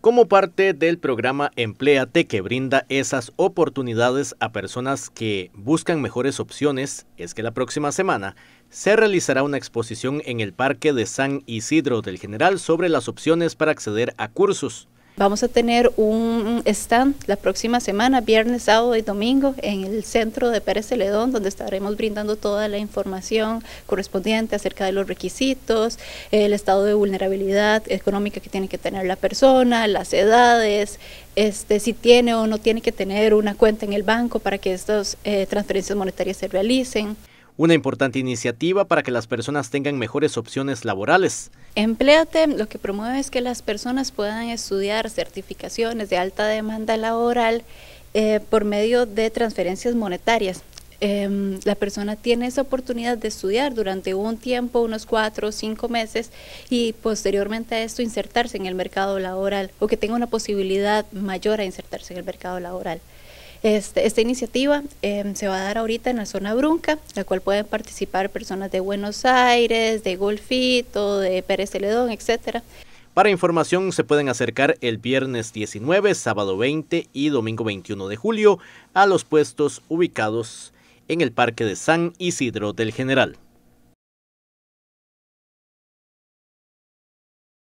como parte del programa Empléate que brinda esas oportunidades a personas que buscan mejores opciones, es que la próxima semana se realizará una exposición en el Parque de San Isidro del General sobre las opciones para acceder a cursos. Vamos a tener un stand la próxima semana, viernes, sábado y domingo, en el centro de Pérez Celedón, donde estaremos brindando toda la información correspondiente acerca de los requisitos, el estado de vulnerabilidad económica que tiene que tener la persona, las edades, este, si tiene o no tiene que tener una cuenta en el banco para que estas eh, transferencias monetarias se realicen una importante iniciativa para que las personas tengan mejores opciones laborales. Empleate lo que promueve es que las personas puedan estudiar certificaciones de alta demanda laboral eh, por medio de transferencias monetarias. Em, la persona tiene esa oportunidad de estudiar durante un tiempo, unos cuatro o cinco meses, y posteriormente a esto insertarse en el mercado laboral o que tenga una posibilidad mayor a insertarse en el mercado laboral. Este, esta iniciativa em, se va a dar ahorita en la zona Brunca, la cual pueden participar personas de Buenos Aires, de Golfito, de Pérez Celedón, etcétera. Para información se pueden acercar el viernes 19, sábado 20 y domingo 21 de julio a los puestos ubicados en el Parque de San Isidro del General.